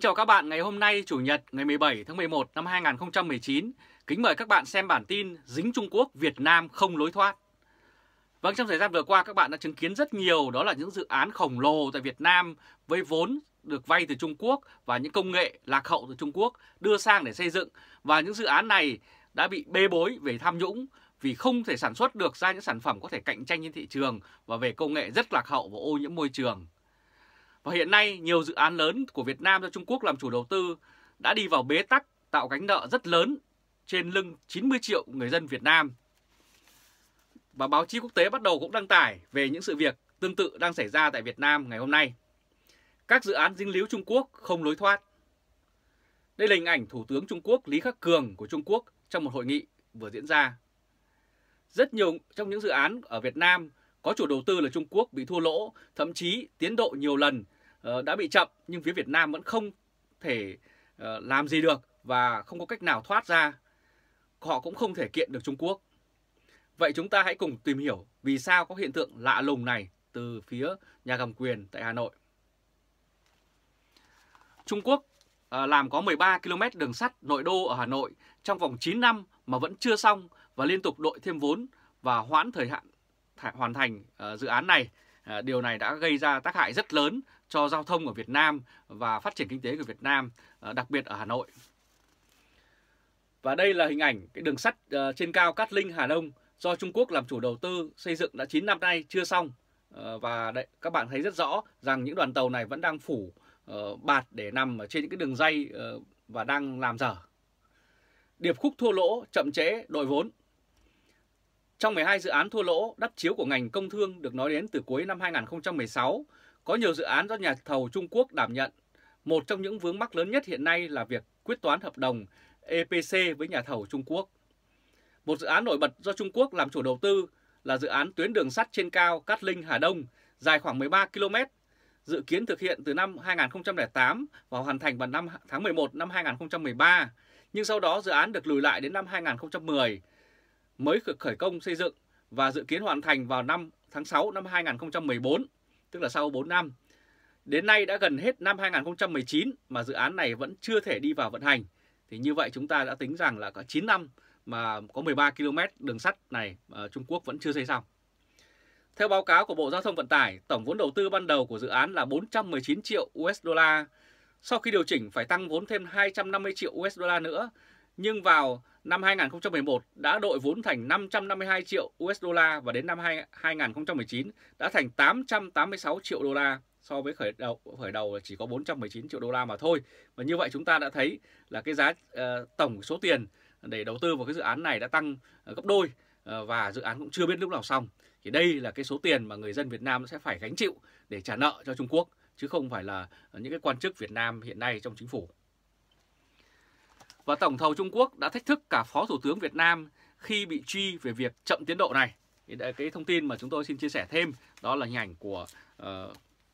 Chào các bạn ngày hôm nay Chủ nhật ngày 17 tháng 11 năm 2019 Kính mời các bạn xem bản tin Dính Trung Quốc Việt Nam không lối thoát Vâng trong thời gian vừa qua các bạn đã chứng kiến rất nhiều đó là những dự án khổng lồ tại Việt Nam với vốn được vay từ Trung Quốc và những công nghệ lạc hậu từ Trung Quốc đưa sang để xây dựng và những dự án này đã bị bê bối về tham nhũng vì không thể sản xuất được ra những sản phẩm có thể cạnh tranh trên thị trường và về công nghệ rất lạc hậu và ô nhiễm môi trường và hiện nay nhiều dự án lớn của Việt Nam do Trung Quốc làm chủ đầu tư đã đi vào bế tắc tạo gánh nợ rất lớn trên lưng 90 triệu người dân Việt Nam. Và báo chí quốc tế bắt đầu cũng đăng tải về những sự việc tương tự đang xảy ra tại Việt Nam ngày hôm nay. Các dự án dinh líu Trung Quốc không lối thoát. Đây là hình ảnh Thủ tướng Trung Quốc Lý Khắc Cường của Trung Quốc trong một hội nghị vừa diễn ra. Rất nhiều trong những dự án ở Việt Nam có chủ đầu tư là Trung Quốc bị thua lỗ, thậm chí tiến độ nhiều lần Ờ, đã bị chậm nhưng phía Việt Nam vẫn không thể ờ, làm gì được và không có cách nào thoát ra. Họ cũng không thể kiện được Trung Quốc. Vậy chúng ta hãy cùng tìm hiểu vì sao có hiện tượng lạ lùng này từ phía nhà cầm quyền tại Hà Nội. Trung Quốc ờ, làm có 13 km đường sắt nội đô ở Hà Nội trong vòng 9 năm mà vẫn chưa xong và liên tục đội thêm vốn và hoãn thời hạn hoàn thành dự án này Ờ, điều này đã gây ra tác hại rất lớn cho giao thông ở Việt Nam và phát triển kinh tế của Việt Nam, ờ, đặc biệt ở Hà Nội. Và đây là hình ảnh cái đường sắt ờ, trên cao Cát Linh Hà Đông do Trung Quốc làm chủ đầu tư xây dựng đã 9 năm nay chưa xong và đấy, các bạn thấy rất rõ rằng những đoàn tàu này vẫn đang phủ bạt để nằm ở trên những cái đường dây và đang làm dở. Điệp khúc thua lỗ, chậm chế, đội vốn trong 12 dự án thua lỗ đắp chiếu của ngành công thương được nói đến từ cuối năm 2016, có nhiều dự án do nhà thầu Trung Quốc đảm nhận. Một trong những vướng mắc lớn nhất hiện nay là việc quyết toán hợp đồng EPC với nhà thầu Trung Quốc. Một dự án nổi bật do Trung Quốc làm chủ đầu tư là dự án tuyến đường sắt trên cao Cát Linh Hà Đông dài khoảng 13 km, dự kiến thực hiện từ năm 2008 và hoàn thành vào năm tháng 11 năm 2013, nhưng sau đó dự án được lùi lại đến năm 2010 mới khởi công xây dựng và dự kiến hoàn thành vào năm tháng 6 năm 2014, tức là sau 4 năm. Đến nay đã gần hết năm 2019 mà dự án này vẫn chưa thể đi vào vận hành. Thì như vậy chúng ta đã tính rằng là có 9 năm mà có 13 km đường sắt này Trung Quốc vẫn chưa xây xong. Theo báo cáo của Bộ Giao thông Vận tải, tổng vốn đầu tư ban đầu của dự án là 419 triệu USD. Sau khi điều chỉnh phải tăng vốn thêm 250 triệu USD nữa, nhưng vào năm 2011 đã đội vốn thành 552 triệu USD và đến năm 2019 đã thành 886 triệu đô la so với khởi đầu khởi đầu chỉ có 419 triệu đô la mà thôi. Và như vậy chúng ta đã thấy là cái giá uh, tổng số tiền để đầu tư vào cái dự án này đã tăng gấp đôi uh, và dự án cũng chưa biết lúc nào xong. Thì đây là cái số tiền mà người dân Việt Nam sẽ phải gánh chịu để trả nợ cho Trung Quốc chứ không phải là những cái quan chức Việt Nam hiện nay trong chính phủ. Và Tổng thầu Trung Quốc đã thách thức cả Phó Thủ tướng Việt Nam khi bị truy về việc chậm tiến độ này. Thì đây, cái thông tin mà chúng tôi xin chia sẻ thêm đó là hình ảnh của uh,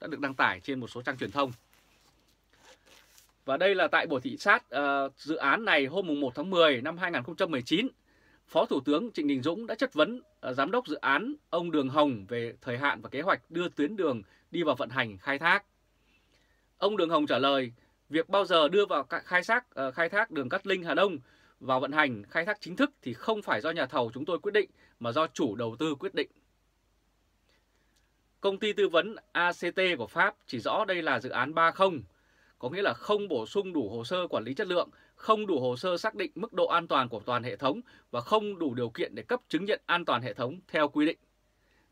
đã được đăng tải trên một số trang truyền thông. Và đây là tại buổi thị sát uh, dự án này hôm mùng 1 tháng 10 năm 2019, Phó Thủ tướng Trịnh Đình Dũng đã chất vấn uh, giám đốc dự án ông Đường Hồng về thời hạn và kế hoạch đưa tuyến đường đi vào vận hành khai thác. Ông Đường Hồng trả lời, Việc bao giờ đưa vào khai thác ờ, khai thác đường cắt Linh Hà Đông vào vận hành khai thác chính thức thì không phải do nhà thầu chúng tôi quyết định mà do chủ đầu tư quyết định. Công ty tư vấn ACT của Pháp chỉ rõ đây là dự án 30, có nghĩa là không bổ sung đủ hồ sơ quản lý chất lượng, không đủ hồ sơ xác định mức độ an toàn của toàn hệ thống và không đủ điều kiện để cấp chứng nhận an toàn hệ thống theo quy định.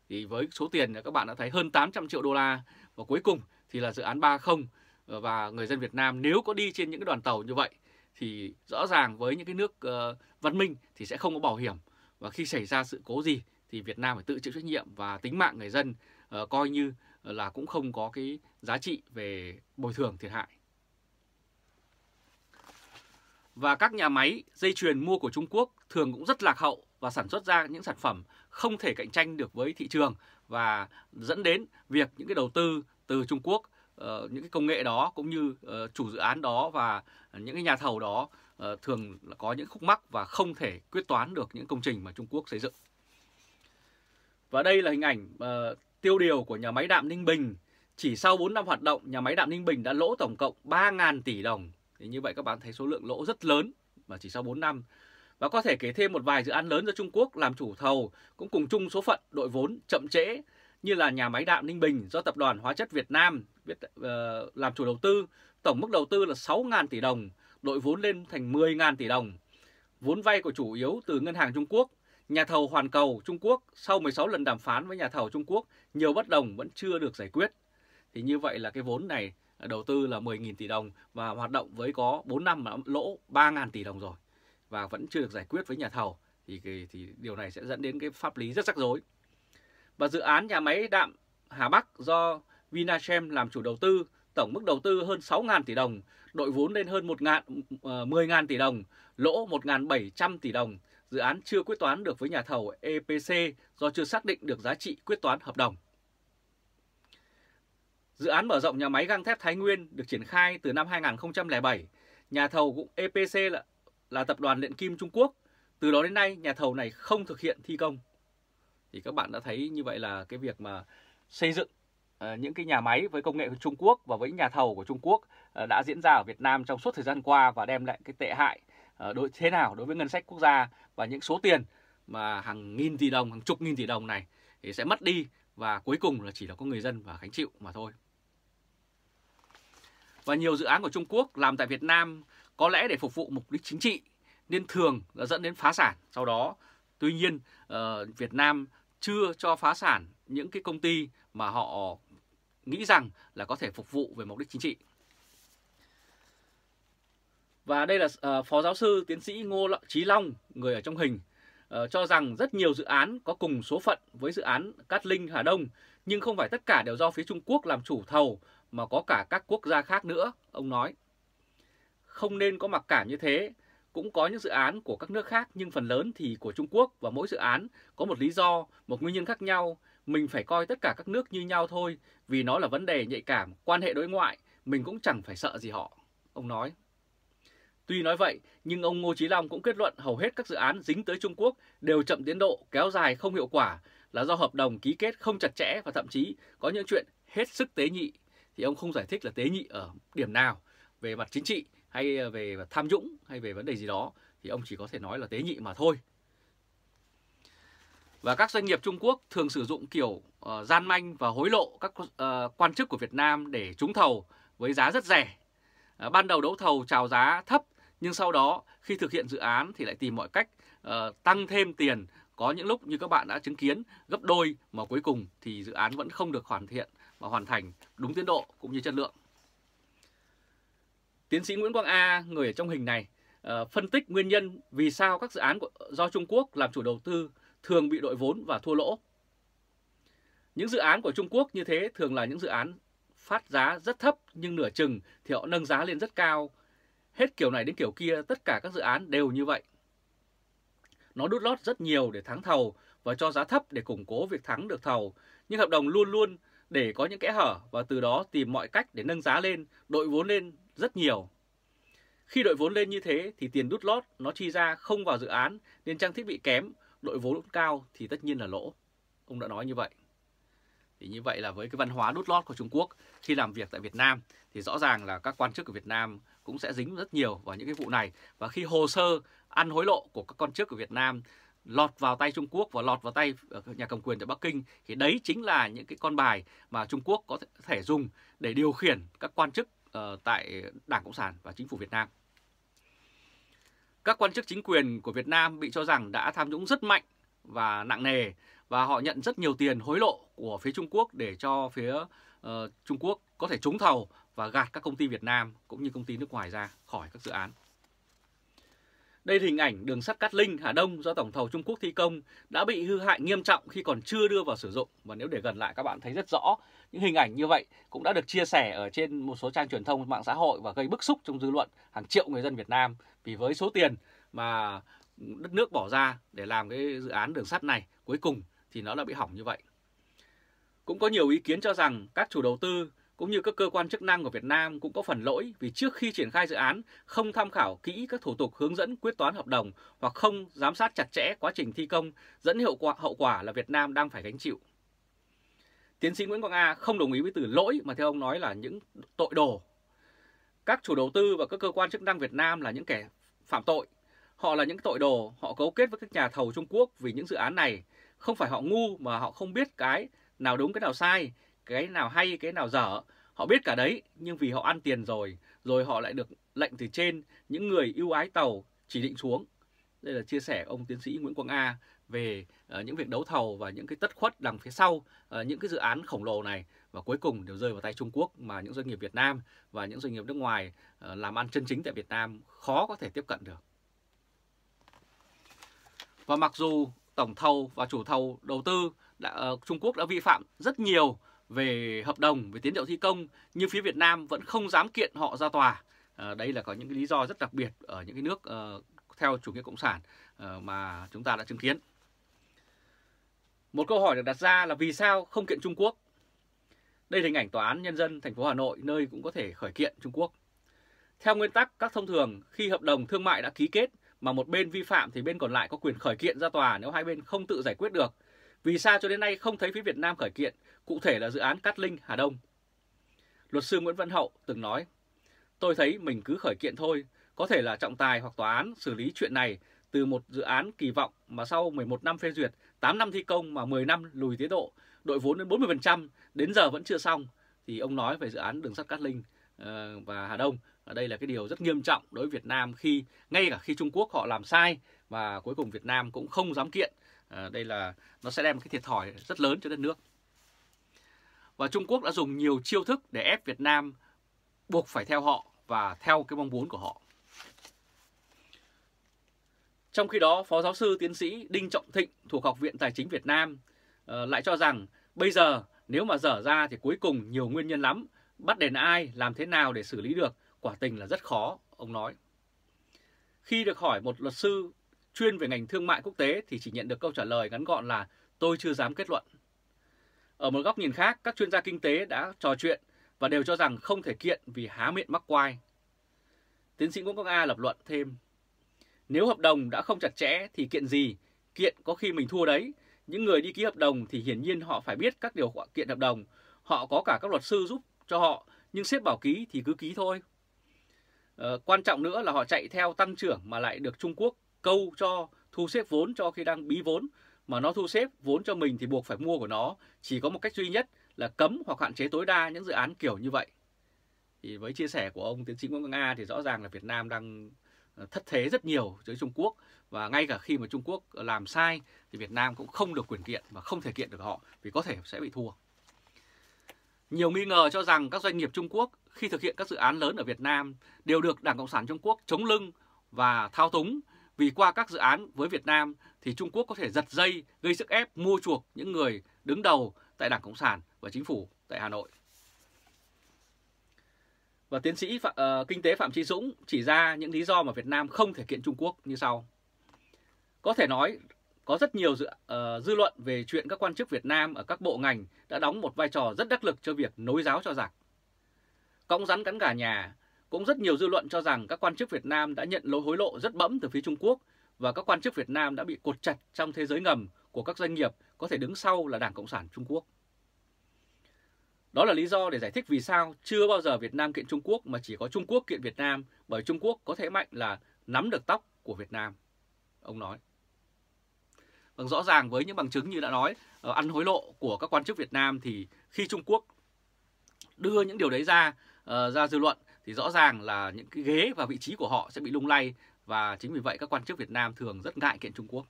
Thì với số tiền các bạn đã thấy hơn 800 triệu đô la và cuối cùng thì là dự án 30 Ờ, và người dân Việt Nam nếu có đi trên những cái đoàn tàu như vậy thì rõ ràng với những cái nước uh, văn minh thì sẽ không có bảo hiểm và khi xảy ra sự cố gì thì Việt Nam phải tự chịu trách nhiệm và tính mạng người dân uh, coi như là cũng không có cái giá trị về bồi thường thiệt hại. Và các nhà máy dây chuyền mua của Trung Quốc thường cũng rất lạc hậu và sản xuất ra những sản phẩm không thể cạnh tranh được với thị trường và dẫn đến việc những cái đầu tư từ Trung Quốc Ờ, những cái công nghệ đó cũng như uh, chủ dự án đó và những cái nhà thầu đó uh, thường là có những khúc mắc và không thể quyết toán được những công trình mà Trung Quốc xây dựng. Và đây là hình ảnh uh, tiêu điều của nhà máy đạm Ninh Bình. Chỉ sau 4 năm hoạt động, nhà máy đạm Ninh Bình đã lỗ tổng cộng 3.000 tỷ đồng. Thì như vậy các bạn thấy số lượng lỗ rất lớn mà chỉ sau 4 năm. Và có thể kể thêm một vài dự án lớn do Trung Quốc làm chủ thầu cũng cùng chung số phận đội vốn chậm trễ như là nhà máy đạm Ninh Bình do Tập đoàn Hóa chất Việt Nam biết uh, ờ, làm chủ đầu tư, tổng mức đầu tư là 6.000 tỷ đồng, đội vốn lên thành 10.000 tỷ đồng. Vốn vay của chủ yếu từ Ngân hàng Trung Quốc, nhà thầu Hoàn Cầu Trung Quốc sau 16 lần đàm phán với nhà thầu Trung Quốc, nhiều bất đồng vẫn chưa được giải quyết. Thì như vậy là cái vốn này đầu tư là 10.000 tỷ đồng và hoạt động với có 4 năm mà lỗ 3.000 tỷ đồng rồi và vẫn chưa được giải quyết với nhà thầu thì thì, thì điều này sẽ dẫn đến cái pháp lý rất rắc rối. Và dự án nhà máy đạm Hà Bắc do Vinachem làm chủ đầu tư, tổng mức đầu tư hơn 6.000 tỷ đồng, đội vốn lên hơn 10.000 ờ, tỷ đồng, lỗ 1.700 tỷ đồng. Dự án chưa quyết toán được với nhà thầu EPC do chưa xác định được giá trị quyết toán hợp đồng. Dự án mở rộng nhà máy găng thép Thái Nguyên được triển khai từ năm 2007. Nhà thầu cũng EPC là, là tập đoàn luyện kim Trung Quốc. Từ đó đến nay, nhà thầu này không thực hiện thi công. Thì các bạn đã thấy như vậy là cái việc mà xây dựng Ờ, những cái nhà máy với công nghệ của Trung Quốc và với nhà thầu của Trung Quốc ờ, đã diễn ra ở Việt Nam trong suốt thời gian qua và đem lại cái tệ hại ờ, đối thế nào đối với ngân sách quốc gia và những số tiền mà hàng nghìn tỷ đồng, hàng chục nghìn tỷ đồng này thì sẽ mất đi và cuối cùng là chỉ là có người dân và khánh chịu mà thôi. Và nhiều dự án của Trung Quốc làm tại Việt Nam có lẽ để phục vụ mục đích chính trị nên thường là dẫn đến phá sản sau đó. Tuy nhiên Việt Nam chưa cho phá sản những cái công ty mà họ nghĩ rằng là có thể phục vụ về mục đích chính trị. Và đây là uh, Phó Giáo sư Tiến sĩ Ngô Trí Long, người ở trong hình, uh, cho rằng rất nhiều dự án có cùng số phận với dự án Cát Linh Hà Đông, nhưng không phải tất cả đều do phía Trung Quốc làm chủ thầu mà có cả các quốc gia khác nữa, ông nói. Không nên có mặc cảm như thế, cũng có những dự án của các nước khác nhưng phần lớn thì của Trung Quốc và mỗi dự án có một lý do, một nguyên nhân khác nhau mình phải coi tất cả các nước như nhau thôi, vì nó là vấn đề nhạy cảm, quan hệ đối ngoại, mình cũng chẳng phải sợ gì họ, ông nói. Tuy nói vậy, nhưng ông Ngô Chí Long cũng kết luận hầu hết các dự án dính tới Trung Quốc đều chậm tiến độ, kéo dài không hiệu quả là do hợp đồng ký kết không chặt chẽ và thậm chí có những chuyện hết sức tế nhị. Thì ông không giải thích là tế nhị ở điểm nào về mặt chính trị hay à, về tham nhũng hay về vấn đề gì đó thì ông chỉ có thể nói là tế nhị mà thôi. Và các doanh nghiệp Trung Quốc thường sử dụng kiểu uh, gian manh và hối lộ các uh, quan chức của Việt Nam để trúng thầu với giá rất rẻ. Uh, ban đầu đấu thầu chào giá thấp nhưng sau đó khi thực hiện dự án thì lại tìm mọi cách uh, tăng thêm tiền có những lúc như các bạn đã chứng kiến gấp đôi mà cuối cùng thì dự án vẫn không được hoàn thiện và hoàn thành đúng tiến độ cũng như chất lượng. Tiến sĩ Nguyễn Quang A, người ở trong hình này, phân tích nguyên nhân vì sao các dự án do Trung Quốc làm chủ đầu tư thường bị đội vốn và thua lỗ. Những dự án của Trung Quốc như thế thường là những dự án phát giá rất thấp nhưng nửa chừng thì họ nâng giá lên rất cao. Hết kiểu này đến kiểu kia, tất cả các dự án đều như vậy. Nó đút lót rất nhiều để thắng thầu và cho giá thấp để củng cố việc thắng được thầu, nhưng hợp đồng luôn luôn để có những kẽ hở và từ đó tìm mọi cách để nâng giá lên, đội vốn lên rất nhiều. Khi đội vốn lên như thế thì tiền đút lót nó chi ra không vào dự án nên trang thiết bị kém đội vốn cao thì tất nhiên là lỗ. Ông đã nói như vậy. Thì như vậy là với cái văn hóa đút lót của Trung Quốc khi làm việc tại Việt Nam thì rõ ràng là các quan chức của Việt Nam cũng sẽ dính rất nhiều vào những cái vụ này. Và khi hồ sơ ăn hối lộ của các quan chức của Việt Nam lọt vào tay Trung Quốc và lọt vào tay ờ, nhà cầm quyền tại Bắc Kinh thì đấy chính là những cái con bài mà Trung Quốc có thể dùng để điều khiển các quan chức ờ, tại Đảng Cộng sản và chính phủ Việt Nam. Các quan chức chính quyền của Việt Nam bị cho rằng đã tham nhũng rất mạnh và nặng nề và họ nhận rất nhiều tiền hối lộ của phía Trung Quốc để cho phía uh, Trung Quốc có thể trúng thầu và gạt các công ty Việt Nam cũng như công ty nước ngoài ra khỏi các dự án. Đây là hình ảnh đường sắt Cát Linh, Hà Đông do Tổng thầu Trung Quốc thi công đã bị hư hại nghiêm trọng khi còn chưa đưa vào sử dụng. Và nếu để gần lại các bạn thấy rất rõ, những hình ảnh như vậy cũng đã được chia sẻ ở trên một số trang truyền thông mạng xã hội và gây bức xúc trong dư luận hàng triệu người dân Việt Nam. Vì với số tiền mà đất nước bỏ ra để làm cái dự án đường sắt này, cuối cùng thì nó đã bị hỏng như vậy. Cũng có nhiều ý kiến cho rằng các chủ đầu tư cũng như các cơ quan chức năng của Việt Nam cũng có phần lỗi vì trước khi triển khai dự án không tham khảo kỹ các thủ tục hướng dẫn quyết toán hợp đồng hoặc không giám sát chặt chẽ quá trình thi công dẫn hiệu quả hậu quả là Việt Nam đang phải gánh chịu. Tiến sĩ Nguyễn Quang A không đồng ý với từ lỗi mà theo ông nói là những tội đồ. Các chủ đầu tư và các cơ quan chức năng Việt Nam là những kẻ phạm tội. Họ là những tội đồ, họ cấu kết với các nhà thầu Trung Quốc vì những dự án này. Không phải họ ngu mà họ không biết cái nào đúng cái nào sai cái nào hay cái nào dở họ biết cả đấy nhưng vì họ ăn tiền rồi rồi họ lại được lệnh từ trên những người ưu ái tàu chỉ định xuống đây là chia sẻ ông tiến sĩ Nguyễn Quang A về uh, những việc đấu thầu và những cái tất khuất đằng phía sau uh, những cái dự án khổng lồ này và cuối cùng đều rơi vào tay Trung Quốc mà những doanh nghiệp Việt Nam và những doanh nghiệp nước ngoài uh, làm ăn chân chính tại Việt Nam khó có thể tiếp cận được. Và mặc dù tổng thầu và chủ thầu đầu tư đã, uh, Trung Quốc đã vi phạm rất nhiều về hợp đồng, về tiến độ thi công nhưng phía Việt Nam vẫn không dám kiện họ ra tòa. À, đây là có những cái lý do rất đặc biệt ở những cái nước uh, theo chủ nghĩa cộng sản uh, mà chúng ta đã chứng kiến. Một câu hỏi được đặt ra là vì sao không kiện Trung Quốc? Đây là hình ảnh tòa án nhân dân thành phố Hà Nội nơi cũng có thể khởi kiện Trung Quốc. Theo nguyên tắc các thông thường khi hợp đồng thương mại đã ký kết mà một bên vi phạm thì bên còn lại có quyền khởi kiện ra tòa nếu hai bên không tự giải quyết được vì sao cho đến nay không thấy phía Việt Nam khởi kiện, cụ thể là dự án Cát Linh Hà Đông? Luật sư Nguyễn Văn Hậu từng nói, tôi thấy mình cứ khởi kiện thôi, có thể là trọng tài hoặc tòa án xử lý chuyện này từ một dự án kỳ vọng mà sau 11 năm phê duyệt, 8 năm thi công mà 10 năm lùi tiến độ, đội vốn đến 40%, đến giờ vẫn chưa xong. Thì ông nói về dự án đường sắt Cát Linh ờ, và Hà Đông, ở đây là cái điều rất nghiêm trọng đối với Việt Nam khi ngay cả khi Trung Quốc họ làm sai và cuối cùng Việt Nam cũng không dám kiện. Ờ, đây là nó sẽ đem cái thiệt thòi rất lớn cho đất nước. Và Trung Quốc đã dùng nhiều chiêu thức để ép Việt Nam buộc phải theo họ và theo cái mong muốn của họ. Trong khi đó, Phó Giáo sư Tiến sĩ Đinh Trọng Thịnh thuộc Học viện Tài chính Việt Nam ờ, lại cho rằng bây giờ nếu mà dở ra thì cuối cùng nhiều nguyên nhân lắm, bắt đền ai, làm thế nào để xử lý được, quả tình là rất khó, ông nói. Khi được hỏi một luật sư chuyên về ngành thương mại quốc tế thì chỉ nhận được câu trả lời ngắn gọn là tôi chưa dám kết luận. Ở một góc nhìn khác, các chuyên gia kinh tế đã trò chuyện và đều cho rằng không thể kiện vì há miệng mắc quai. Tiến sĩ Nguyễn Quang A lập luận thêm, nếu hợp đồng đã không chặt chẽ thì kiện gì, kiện có khi mình thua đấy. Những người đi ký hợp đồng thì hiển nhiên họ phải biết các điều kiện hợp đồng, họ có cả các luật sư giúp cho họ, nhưng xếp bảo ký thì cứ ký thôi. Ờ, quan trọng nữa là họ chạy theo tăng trưởng mà lại được Trung Quốc câu cho thu xếp vốn cho khi đang bí vốn mà nó thu xếp vốn cho mình thì buộc phải mua của nó. Chỉ có một cách duy nhất là cấm hoặc hạn chế tối đa những dự án kiểu như vậy. Thì với chia sẻ của ông tiến sĩ Nguyễn Quang A thì rõ ràng là Việt Nam đang ờ, thất thế rất nhiều với Trung Quốc và ngay cả khi mà Trung Quốc làm sai thì Việt Nam cũng không được quyền kiện và không thể kiện được họ vì có thể sẽ bị thua. Nhiều nghi ngờ cho rằng các doanh nghiệp Trung Quốc khi thực hiện các dự án lớn ở Việt Nam đều được Đảng Cộng sản Trung Quốc chống lưng và thao túng vì qua các dự án với Việt Nam thì Trung Quốc có thể giật dây gây sức ép mua chuộc những người đứng đầu tại Đảng Cộng sản và Chính phủ tại Hà Nội. Và tiến sĩ Phạm, uh, kinh tế Phạm Chí Dũng chỉ ra những lý do mà Việt Nam không thể kiện Trung Quốc như sau. Có thể nói có rất nhiều dự, uh, dư luận về chuyện các quan chức Việt Nam ở các bộ ngành đã đóng một vai trò rất đắc lực cho việc nối giáo cho giặc. Cõng rắn cắn gà nhà, cũng rất nhiều dư luận cho rằng các quan chức Việt Nam đã nhận lối hối lộ rất bẫm từ phía Trung Quốc và các quan chức Việt Nam đã bị cột chặt trong thế giới ngầm của các doanh nghiệp có thể đứng sau là Đảng Cộng sản Trung Quốc. Đó là lý do để giải thích vì sao chưa bao giờ Việt Nam kiện Trung Quốc mà chỉ có Trung Quốc kiện Việt Nam bởi Trung Quốc có thể mạnh là nắm được tóc của Việt Nam. Ông nói. Vâng, rõ ràng với những bằng chứng như đã nói, ờ, ăn hối lộ của các quan chức Việt Nam thì khi Trung Quốc đưa những điều đấy ra, ờ, ra dư luận thì rõ ràng là những cái ghế và vị trí của họ sẽ bị lung lay và chính vì vậy các quan chức Việt Nam thường rất ngại kiện Trung Quốc.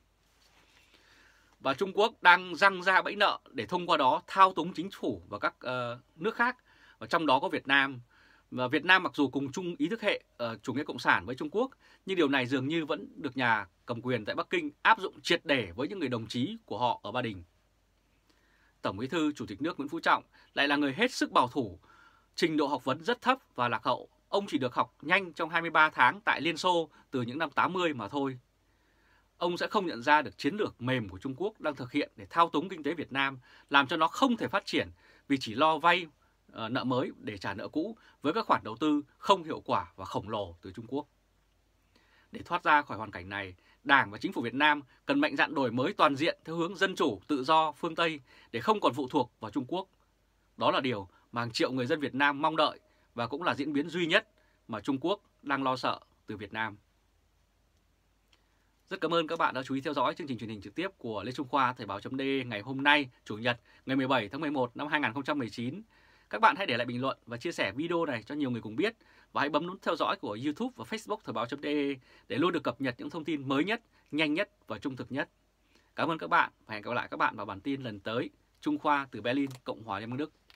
Và Trung Quốc đang răng ra bẫy nợ để thông qua đó thao túng chính phủ và các uh, nước khác, và trong đó có Việt Nam. Và Việt Nam mặc dù cùng chung ý thức hệ uh, chủ nghĩa cộng sản với Trung Quốc, nhưng điều này dường như vẫn được nhà cầm quyền tại Bắc Kinh áp dụng triệt để với những người đồng chí của họ ở Ba Đình. Tổng Bí thư Chủ tịch nước Nguyễn Phú Trọng lại là người hết sức bảo thủ trình độ học vấn rất thấp và lạc hậu. Ông chỉ được học nhanh trong 23 tháng tại Liên Xô từ những năm 80 mà thôi. Ông sẽ không nhận ra được chiến lược mềm của Trung Quốc đang thực hiện để thao túng kinh tế Việt Nam, làm cho nó không thể phát triển vì chỉ lo vay ờ, nợ mới để trả nợ cũ với các khoản đầu tư không hiệu quả và khổng lồ từ Trung Quốc. Để thoát ra khỏi hoàn cảnh này, Đảng và Chính phủ Việt Nam cần mạnh dạn đổi mới toàn diện theo hướng dân chủ, tự do, phương Tây để không còn phụ thuộc vào Trung Quốc. Đó là điều mà hàng triệu người dân Việt Nam mong đợi và cũng là diễn biến duy nhất mà Trung Quốc đang lo sợ từ Việt Nam. Rất cảm ơn các bạn đã chú ý theo dõi chương trình truyền hình trực tiếp của Lê Trung Khoa Thời báo.d ngày hôm nay, Chủ nhật ngày 17 tháng 11 năm 2019. Các bạn hãy để lại bình luận và chia sẻ video này cho nhiều người cùng biết và hãy bấm nút theo dõi của YouTube và Facebook Thời báo.d để luôn được cập nhật những thông tin mới nhất, nhanh nhất và trung thực nhất. Cảm ơn các bạn và hẹn gặp lại các bạn vào bản tin lần tới. Trung Khoa từ Berlin, Cộng hòa Liên bang Đức.